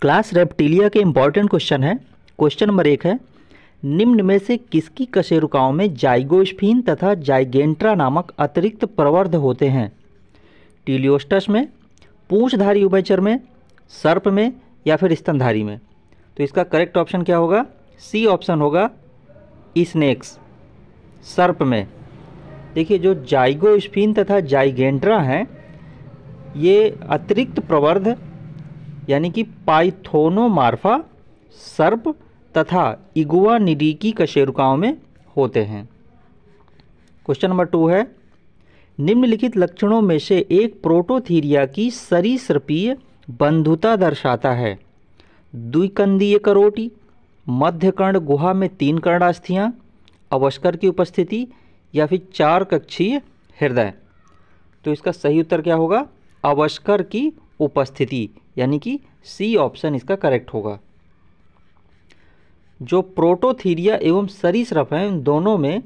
class Reptilia के important question है question number एक है निम्न में से किसकी कशेरुकाओं में जाइगोस्फीन तथा जाइगेंट्रा नामक अतिरिक्त प्रवर्ध होते हैं टीलियोस्टस में पूछधारी उभयचर में सर्प में या फिर स्तनधारी में तो इसका करेक्ट ऑप्शन क्या होगा सी ऑप्शन होगा स्नेक्स सर्प में देखिए जो जाइगोस्फीन तथा जाइगेंट्रा हैं ये अतिरिक्त प्रवर्ध यानी कि पाइथोनोमार्फा सर्प तथा इगुआ निरीकी कशेरुकाओं में होते हैं क्वेश्चन नंबर टू है निम्नलिखित लक्षणों में से एक प्रोटोथीरिया की सरीसृपीय बंधुता दर्शाता है द्विकंदीय करोटी मध्यकर्ण गुहा में तीन कर्णास्थियाँ अवस्कर की उपस्थिति या फिर चार कक्षीय हृदय तो इसका सही उत्तर क्या होगा अवस्कर की उपस्थिति यानी कि सी ऑप्शन इसका करेक्ट होगा जो प्रोटोथीरिया एवं सरीसृप हैं उन दोनों में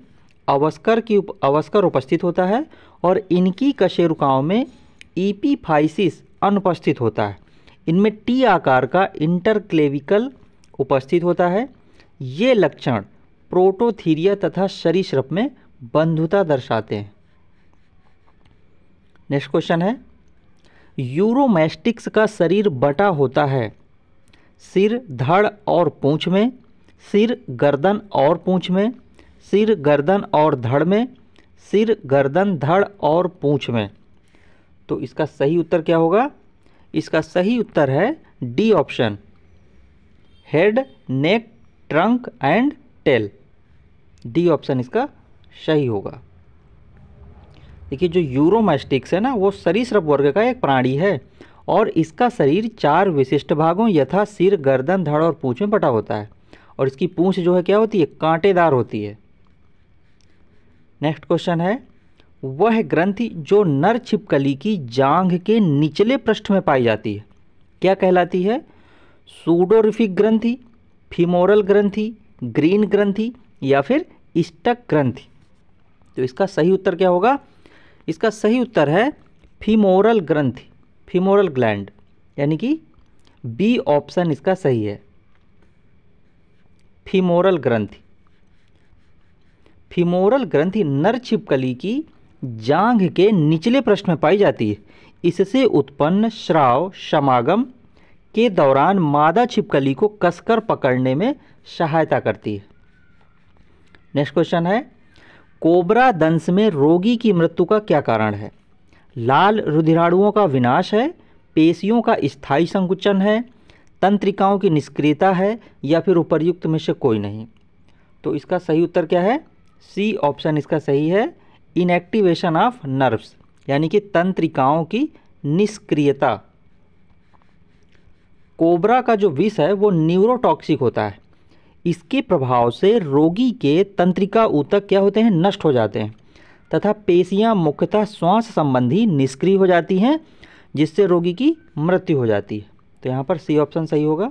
अवस्कर की उप, अवस्कर उपस्थित होता है और इनकी कशेरुकाओं में ईपीफाइसिस अनुपस्थित होता है इनमें टी आकार का इंटरक्लेविकल उपस्थित होता है ये लक्षण प्रोटोथीरिया तथा सरीसृप में बंधुता दर्शाते हैं नेक्स्ट क्वेश्चन है यूरोमैस्टिक्स का शरीर बटा होता है सिर धड़ और पूँछ में सिर गर्दन और पूँछ में सिर गर्दन और धड़ में सिर गर्दन धड़ और पूँछ में तो इसका सही उत्तर क्या होगा इसका सही उत्तर है D option head neck trunk and tail D option इसका सही होगा देखिए जो यूरोमास्टिक्स है ना वो सरीसृप वर्ग का एक प्राणी है और इसका शरीर चार विशिष्ट भागों यथा सिर गर्दन धड़ और पूँछ में बटा होता है और इसकी पूँछ जो है क्या होती है कांटेदार होती है नेक्स्ट क्वेश्चन है वह ग्रंथि जो नर छिपकली की जांघ के निचले पृष्ठ में पाई जाती है क्या कहलाती है सूडोरिफिक ग्रंथि फिमोरल ग्रंथि ग्रीन ग्रंथि या फिर स्टक ग्रंथि तो इसका सही उत्तर क्या होगा इसका सही उत्तर है फीमोरल ग्रंथि फीमोरल ग्लैंड यानी कि बी ऑप्शन इसका सही है फीमोरल ग्रंथि फीमोरल ग्रंथि नर छिपकली की जांघ के निचले प्रश्न में पाई जाती है इससे उत्पन्न श्राव समागम के दौरान मादा छिपकली को कसकर पकड़ने में सहायता करती है नेक्स्ट क्वेश्चन है कोबरा दंश में रोगी की मृत्यु का क्या कारण है लाल रुधिराणुओं का विनाश है पेशियों का स्थायी संकुचन है तंत्रिकाओं की निष्क्रियता है या फिर उपर्युक्त में से कोई नहीं तो इसका सही उत्तर क्या है सी ऑप्शन इसका सही है इनएक्टिवेशन ऑफ नर्व्स यानी कि तंत्रिकाओं की निष्क्रियता कोबरा का जो विष है वो न्यूरोटॉक्सिक होता है इसके प्रभाव से रोगी के तंत्रिका ऊतक क्या होते हैं नष्ट हो जाते हैं तथा पेशियां मुख्यतः श्वास संबंधी निष्क्रिय हो जाती हैं जिससे रोगी की मृत्यु हो जाती है तो यहाँ पर सी ऑप्शन सही होगा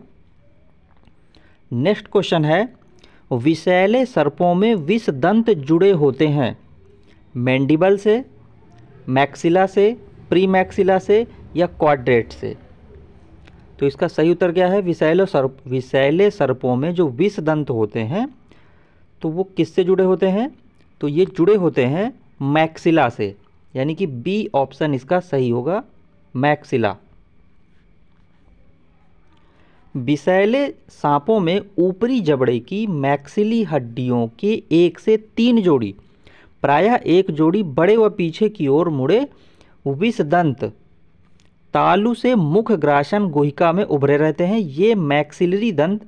नेक्स्ट क्वेश्चन है विषैले सर्पों में विष दंत जुड़े होते हैं मैंडिबल से मैक्सिला से प्री मैक्सिला से या क्वाड्रेट से तो इसका सही उत्तर क्या है विषैले सर्प विषैले सर्पों में जो विष दंत होते हैं तो वो किससे जुड़े होते हैं तो ये जुड़े होते हैं मैक्सिला से यानी कि बी ऑप्शन इसका सही होगा मैक्सिला विषैले सांपों में ऊपरी जबड़े की मैक्सिली हड्डियों के एक से तीन जोड़ी प्रायः एक जोड़ी बड़े व पीछे की ओर मुड़े विषदंत तालु से मुख ग्रासन गुहिका में उभरे रहते हैं ये मैक्सिलरी दंत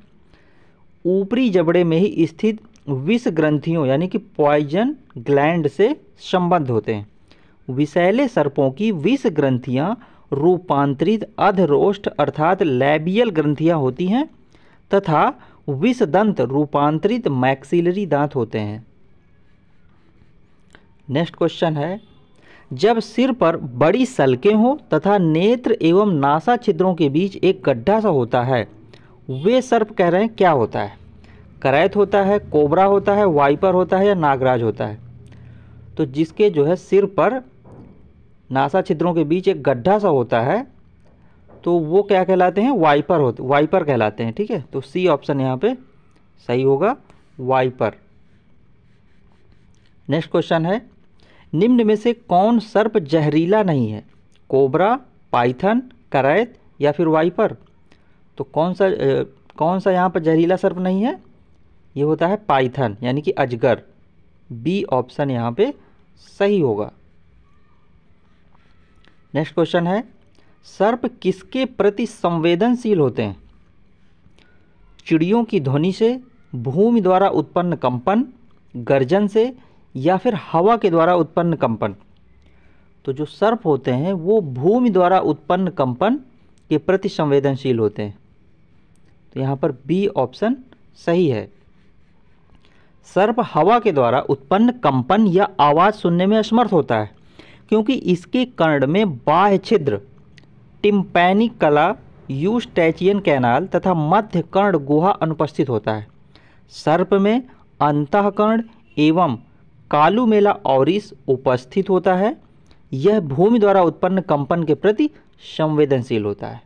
ऊपरी जबड़े में ही स्थित विष ग्रंथियों यानी कि पॉइजन ग्लैंड से संबद्ध होते हैं विषैले सर्पों की विष ग्रंथियाँ रूपांतरित अधरोष्ठ अर्थात लैबियल ग्रंथियाँ होती हैं तथा विष दंत रूपांतरित मैक्सिलरी दांत होते हैं नेक्स्ट क्वेश्चन है जब सिर पर बड़ी सलकें हों तथा नेत्र एवं नासा छिद्रों के बीच एक गड्ढा सा होता है वे सर्प कह रहे हैं क्या होता है करैत होता है कोबरा होता है वाइपर होता है या नागराज होता है तो जिसके जो है सिर पर नासा छिद्रों के बीच एक गड्ढा सा होता है तो वो क्या कहलाते हैं वाइपर होते वाइपर कहलाते हैं ठीक है तो सी ऑप्शन यहाँ पे सही होगा वाइपर नेक्स्ट क्वेश्चन है निम्न में से कौन सर्प जहरीला नहीं है कोबरा पाइथन करैत या फिर वाइपर तो कौन सा ए, कौन सा यहाँ पर जहरीला सर्प नहीं है ये होता है पाइथन यानी कि अजगर बी ऑप्शन यहाँ पे सही होगा नेक्स्ट क्वेश्चन है सर्प किसके प्रति संवेदनशील होते हैं चिड़ियों की ध्वनि से भूमि द्वारा उत्पन्न कंपन गर्जन से या फिर हवा के द्वारा उत्पन्न कंपन तो जो सर्प होते हैं वो भूमि द्वारा उत्पन्न कंपन के प्रति संवेदनशील होते हैं तो यहाँ पर बी ऑप्शन सही है सर्प हवा के द्वारा उत्पन्न कंपन या आवाज़ सुनने में असमर्थ होता है क्योंकि इसके कर्ण में बाह्य छिद्र टिम्पैनी कला यूस्टैचियन कैनाल तथा मध्य कर्ण गुहा अनुपस्थित होता है सर्प में अंतकर्ण एवं कालू मेला और उपस्थित होता है यह भूमि द्वारा उत्पन्न कंपन के प्रति संवेदनशील होता है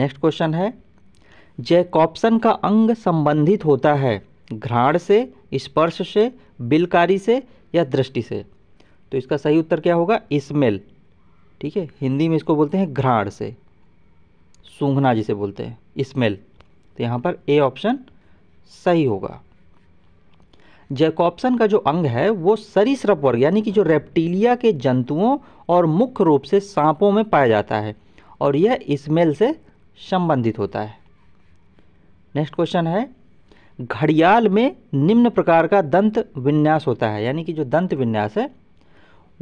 नेक्स्ट क्वेश्चन है जैकॉप्सन का अंग संबंधित होता है घ्राण से स्पर्श से बिलकारी से या दृष्टि से तो इसका सही उत्तर क्या होगा स्मेल ठीक है हिंदी में इसको बोलते हैं घ्राण से सूंघना जिसे बोलते हैं स्मेल तो यहाँ पर ए ऑप्शन सही होगा जैकॉप्सन का जो अंग है वो सरीसृप वर्ग यानी कि जो रेप्टिलिया के जंतुओं और मुख्य रूप से सांपों में पाया जाता है और यह स्मेल से संबंधित होता है नेक्स्ट क्वेश्चन है घड़ियाल में निम्न प्रकार का दंत विन्यास होता है यानी कि जो दंत विन्यास है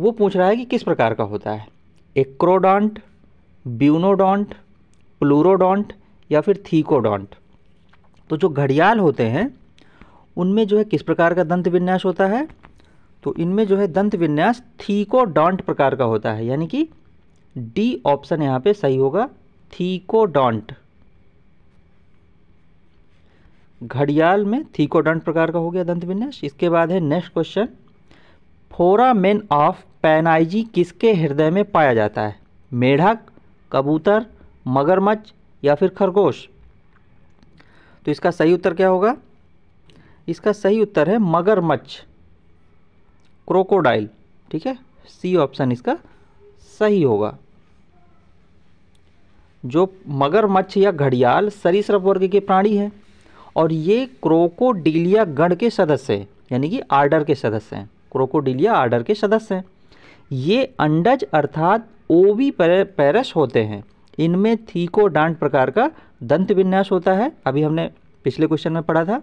वो पूछ रहा है कि किस प्रकार का होता है एक्रोडॉन्ट ब्यूनोडॉन्ट प्लूरोडॉन्ट या फिर थीकोडॉन्ट तो जो घड़ियाल होते हैं उनमें जो है किस प्रकार का दंत विन्यास होता है तो इनमें जो है दंत विन्यास थीकोडॉन्ट प्रकार का होता है यानी कि डी ऑप्शन यहाँ पे सही होगा थीकोडॉन्ट घड़ियाल में थीकोडॉन्ट प्रकार का हो गया दंत विन्यास इसके बाद है next question foramen of Panizzae किसके हृदय में पाया जाता है मेढक कबूतर मगरमच्छ या फिर खरगोश तो इसका सही उत्तर क्या होगा इसका सही उत्तर है मगरमच्छ क्रोकोडाइल ठीक है सी ऑप्शन इसका सही होगा जो मगरमच्छ या घड़ियाल सरीसृप वर्ग के प्राणी है और ये क्रोकोडिलिया गण के सदस्य है यानी कि आर्डर के सदस्य हैं क्रोकोडिलिया आर्डर के सदस्य हैं ये अंडज अर्थात ओवी पैरस होते हैं इनमें थीकोडांट प्रकार का दंत विन्यास होता है अभी हमने पिछले क्वेश्चन में पढ़ा था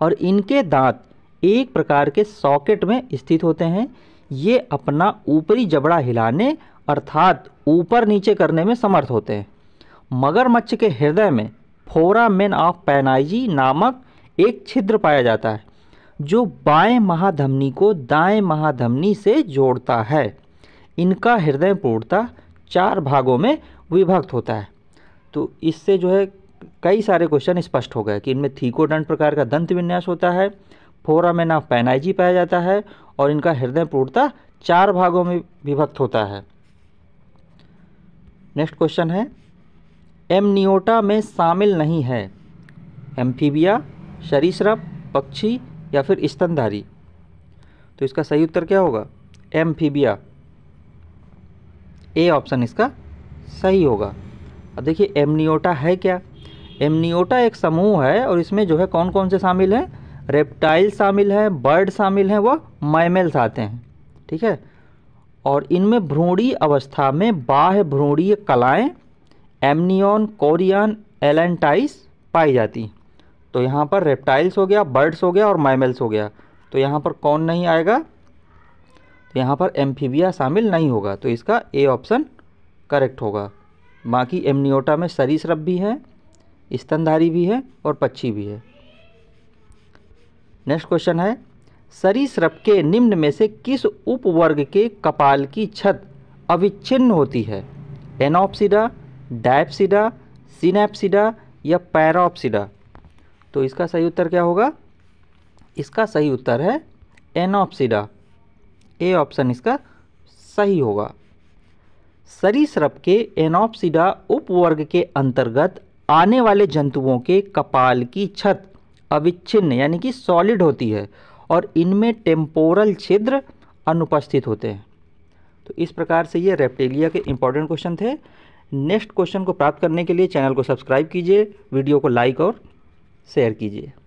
और इनके दांत एक प्रकार के सॉकेट में स्थित होते हैं ये अपना ऊपरी जबड़ा हिलाने अर्थात ऊपर नीचे करने में समर्थ होते हैं मगरमच्छ के हृदय में फोरामेन ऑफ पैनाइजी नामक एक छिद्र पाया जाता है जो बाएं महाधमनी को दाएं महाधमनी से जोड़ता है इनका हृदय पूर्णता चार भागों में विभक्त होता है तो इससे जो है कई सारे क्वेश्चन स्पष्ट हो गए कि इनमें थीकोडंड प्रकार का दंत विन्यास होता है फोरा में ना पैनाइजी पाया जाता है और इनका हृदय पूर्णता चार भागों में विभक्त होता है नेक्स्ट क्वेश्चन है एमनियोटा में शामिल नहीं है एम्फीबिया शरीसृप पक्षी या फिर स्तनधारी तो इसका सही उत्तर क्या होगा एम्फीबिया ए ऑप्शन इसका सही होगा अब देखिए एमनियोटा है क्या एमनियोटा एक समूह है और इसमें जो है कौन कौन से शामिल हैं रेप्टाइल शामिल हैं बर्ड शामिल हैं वह मैमेल्स आते हैं ठीक है और इनमें भ्रूणी अवस्था में बाह्य भ्रूणीय कलाएँ एमनियन कोरियन एलेंटाइस पाई जाती तो यहाँ पर रेप्टाइल्स हो गया बर्ड्स हो गया और मैमल्स हो गया तो यहाँ पर कौन नहीं आएगा तो यहाँ पर एम्फीबिया शामिल नहीं होगा तो इसका ए ऑप्शन करेक्ट होगा बाकी एमनियोटा में सरीसरप भी हैं स्तनधारी भी है और पक्षी भी है नेक्स्ट क्वेश्चन है सरीसृप के निम्न में से किस उपवर्ग के कपाल की छत अविच्छिन्न होती है एनोप्सिडा डायप्सिडा सिनेप्सिडा या पैराप्सिडा तो इसका सही उत्तर क्या होगा इसका सही उत्तर है एनोप्सिडा ए ऑप्शन इसका सही होगा सरीसृप के एनोप्सिडा उपवर्ग के अंतर्गत आने वाले जंतुओं के कपाल की छत अविच्छिन्न यानी कि सॉलिड होती है और इनमें टेम्पोरल छिद्र अनुपस्थित होते हैं तो इस प्रकार से ये रेप्टेलिया के इंपॉर्टेंट क्वेश्चन थे नेक्स्ट क्वेश्चन को प्राप्त करने के लिए चैनल को सब्सक्राइब कीजिए वीडियो को लाइक और शेयर कीजिए